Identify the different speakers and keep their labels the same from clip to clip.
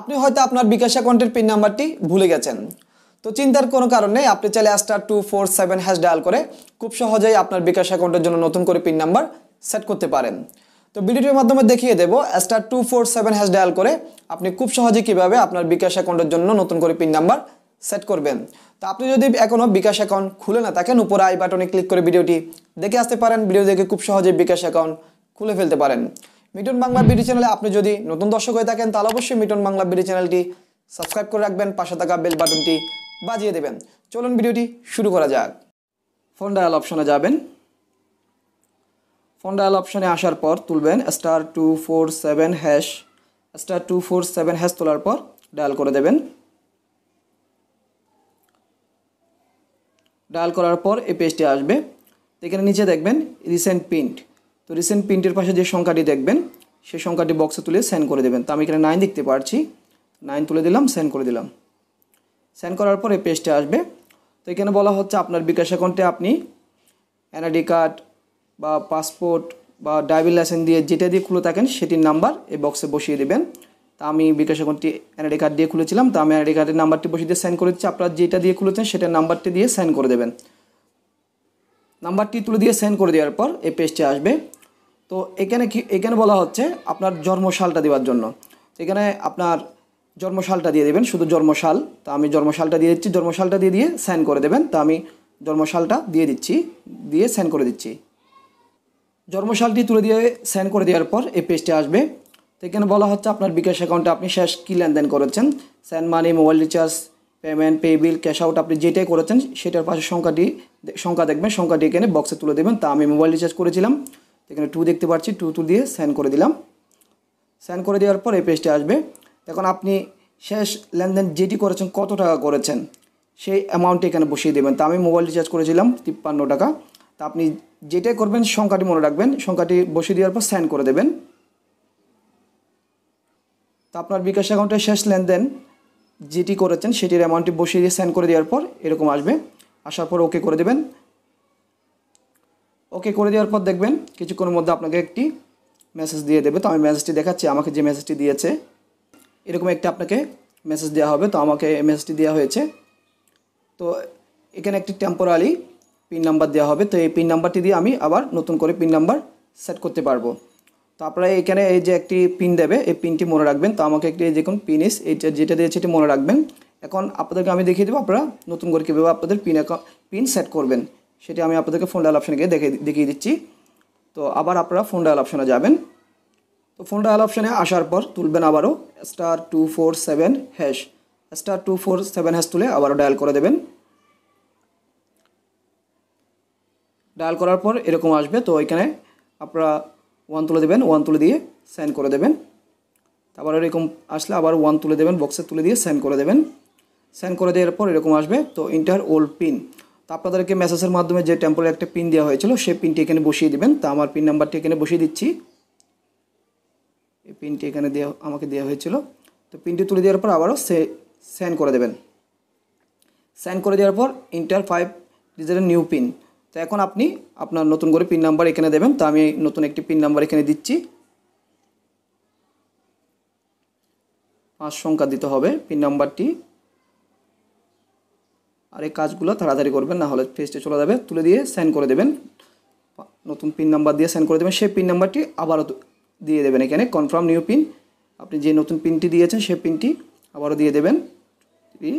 Speaker 1: আপনি হয়তো আপনার বিকাশ অ্যাকাউন্টের পিন নাম্বারটি ভুলে গেছেন তো চিন্তার কোনো কারণ নেই আপনি চাইলে star two four seven hash dial করে খুব সহজেই আপনার বিকাশ অ্যাকাউন্টের জন্য নতুন করে পিন নাম্বার সেট করতে পারেন তো ভিডিওটির মাধ্যমে দেখিয়ে দেব star two four seven hash dial করে আপনি খুব সহজে কীভাবে আপনার বিকাশ অ্যাকাউন্টের জন্য নতুন করে পিন নাম্বার সেট করবেন তো আপনি যদি এখনও বিকাশ অ্যাকাউন্ট খুলে না থাকেন উপরে আই বাটনে ক্লিক করে ভিডিওটি দেখে আসতে পারেন ভিডিও দেখে খুব সহজে বিকাশ অ্যাকাউন্ট খুলে ফেলতে পারেন মিটন বাংলা বিডি চ্যানেলে আপনি যদি নতুন দর্শক হয়ে থাকেন তাহলে অবশ্যই মিটন বাংলা বিডি চ্যানেলটি সাবস্ক্রাইব করে রাখবেন পাশে থাকা বেল বাটনটি বাজিয়ে দেবেন চলুন ভিডিওটি শুরু করা যাক ফোন ডায়াল অপশনে যাবেন ফোন ডায়াল অপশনে আসার পর তুলবেন star two four seven hash star two four seven hash তোলার পর ডায়াল করে দেবেন ডায়াল করার পর এই পেজটি আসবে এখানে নিচে দেখবেন রিসেন্ট প্রিন্ট তো রিসেন্ট প্রিন্টের পাশে যে সংখ্যাটি দেখবেন সেই সংখ্যাটি বক্সে তুলে সেন্ড করে দেবেন তো আমি এখানে নাইন দেখতে পারছি নাইন তুলে দিলাম সেন্ড করে দিলাম সেন্ড করার পর এই পেজটা আসবে তো এখানে বলা হচ্ছে আপনার বিকাশ অ্যাকাউন্টে আপনি এনআইডি কার্ড বা পাসপোর্ট বা ড্রাইভিং লাইসেন্স দিয়ে যেটা দিয়ে খুলে থাকেন সেটির নাম্বার এই বক্সে বসিয়ে দেবেন তা আমি বিকাশ অ্যাকাউন্টটি এনআইডি কার্ড দিয়ে খুলেছিলাম তো আমি এনআইডি কার্ডের নাম্বারটি বসিয়ে দিয়ে সেন্ড করে দিচ্ছি আপনার যেটা দিয়ে খুলেছেন সেটার নাম্বারটি দিয়ে সেন্ড করে দেবেন নাম্বারটি তুলে দিয়ে সেন্ড করে দেওয়ার পর এই পেজটি আসবে তো এখানে কি এখানে বলা হচ্ছে আপনার জন্মশালটা দেওয়ার জন্য এখানে আপনার জন্মশালটা দিয়ে দেবেন শুধু জন্মশাল তো আমি জন্মশালটা দিয়ে দিচ্ছি জন্মশালটা দিয়ে দিয়ে সাইন করে দেবেন তো আমি জন্মশালটা দিয়ে দিচ্ছি দিয়ে সেন্ড করে দিচ্ছি জন্মশালটি তুলে দিয়ে সেন্ড করে দেওয়ার পর এই পেজটি আসবে তো এখানে বলা হচ্ছে আপনার বিকাশ অ্যাকাউন্টে আপনি শেষ কী লেনদেন করেছেন send money mobile recharge payment pay bill cash out আপনি যেটাই করেছেন সেটার পাশে সংখ্যাটি সংখ্যা দেখবেন সংখ্যাটি এখানে বক্সে তুলে দেবেন তা আমি মোবাইল রিচার্জ করেছিলাম এখানে টু দেখতে পাচ্ছি টু টু দিয়ে স্যান করে দিলাম স্যান করে দেওয়ার পর এই পেজটি আসবে এখন আপনি শেষ লেনদেন যেটি করেছেন কত টাকা করেছেন সেই অ্যামাউন্টটি এখানে বসিয়ে দেবেন তা আমি মোবাইল রিচার্জ করেছিলাম তিপ্পান্ন টাকা তা আপনি যেটাই করবেন সংখ্যাটি মনে রাখবেন সংখ্যাটি বসিয়ে দেওয়ার পর স্যান্ড করে দেবেন তা আপনার বিকাশ অ্যাকাউন্টের শেষ লেনদেন যেটি করেছেন সেটির অ্যামাউন্টটি বসিয়ে দিয়ে স্যান্ড করে দেওয়ার পর এরকম আসবে আসার পর ওকে করে দেবেন ওকে করে দেওয়ার পর দেখবেন কিছুক্ষণের মধ্যে আপনাকে একটি মেসেজ দিয়ে দেবে তো আমি মেসেজটি দেখাচ্ছি আমাকে যে মেসেজটি দিয়েছে এরকম একটি আপনাকে মেসেজ দেওয়া হবে তো আমাকে মেসেজটি দেওয়া হয়েছে তো এখানে একটি টেম্পোরালি পিন নাম্বার দেওয়া হবে তো এই পিন নাম্বারটি দিয়ে আমি আবার নতুন করে পিন নাম্বার সেট করতে পারবো তো আপনারা এখানে এই যে একটি পিন দেবে এই পিনটি মনে রাখবেন তো আমাকে একটি কোন পিন ইস এইটা যেটা দিয়েছে সেটি মনে রাখবেন এখন আপনাদেরকে আমি দেখিয়ে দেবো আপনারা নতুন করে কীভাবে আপনাদের পিন পিন সেট করবেন সেটি আমি আপনাদেরকে ফোন ডায়াল অপশানে গিয়ে দেখে দেখিয়ে দিচ্ছি তো আবার আপনারা ফোন ডায়াল অপশানে যাবেন তো ফোন ডায়াল অপশানে আসার পর তুলবেন আবারও star two four seven hash star two four seven hash তুলে আবারও ডায়াল করে দেবেন ডায়াল করার পর এরকম আসবে তো এখানে আপনারা ওয়ান তুলে দেবেন ওয়ান তুলে দিয়ে সেন্ড করে দেবেন আবার এরকম আসলে আবার ওয়ান তুলে দেবেন বক্সে তুলে দিয়ে সেন্ড করে দেবেন সেন্ড করে দেওয়ার পর এরকম আসবে তো ইন্টার ওল্ড পিন তো আপনাদেরকে মেসেজের মাধ্যমে যে টেম্পোরারি একটা পিন দেওয়া হয়েছিল সেই পিনটি এখানে বসিয়ে দেবেন তো আমার পিন নাম্বারটি এখানে বসিয়ে দিচ্ছি এই পিনটি এখানে দেওয়া আমাকে দেওয়া হয়েছিল তো পিনটি তুলে দেওয়ার পর আবারও সে সেন্ড করে দেবেন সেন্ড করে দেওয়ার পর ইন্টার ফাইভ ডিজিটের নিউ পিন তো এখন আপনি আপনার নতুন করে পিন নাম্বার এখানে দেবেন তো আমি নতুন একটি পিন নাম্বার এখানে দিচ্ছি পাঁচ সংখ্যা দিতে হবে পিন নাম্বারটি আর এই কাজগুলো তাড়াতাড়ি করবেন না হলে পেজটে চলে যাবে তুলে দিয়ে সেন্ড করে দেবেন নতুন পিন নাম্বার দিয়ে সেন্ড করে দেবেন সেই পিন নাম্বারটি আবারও দিয়ে দেবেন এখানে কনফার্ম নিউ পিন আপনি যে নতুন পিনটি দিয়েছেন সেই পিনটি আবারও দিয়ে দেবেন থ্রি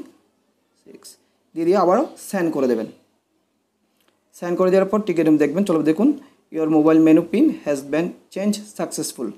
Speaker 1: সিক্স দিয়ে দিয়ে আবারও সেন্ড করে দেবেন সেন্ড করে দেওয়ার পর টিকিট দেখবেন চলো দেখুন your mobile menu PIN has been change successful